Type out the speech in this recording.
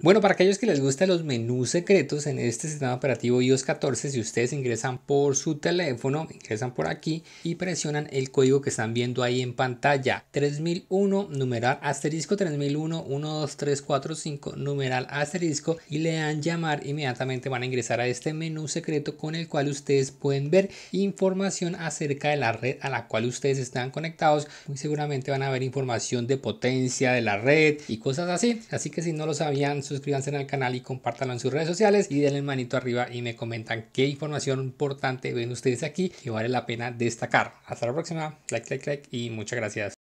Bueno, para aquellos que les gustan los menús secretos en este sistema operativo iOS 14, si ustedes ingresan por su teléfono, ingresan por aquí y presionan el código que están viendo ahí en pantalla, 3001, numeral asterisco 3001, 12345, numeral asterisco y le dan llamar, inmediatamente van a ingresar a este menú secreto con el cual ustedes pueden ver información acerca de la red a la cual ustedes están conectados, muy seguramente van a ver información de potencia de la red y cosas así, así que si no lo sabían, suscríbanse al canal y compártanlo en sus redes sociales y denle manito arriba y me comentan qué información importante ven ustedes aquí que vale la pena destacar. Hasta la próxima, like, like, like y muchas gracias.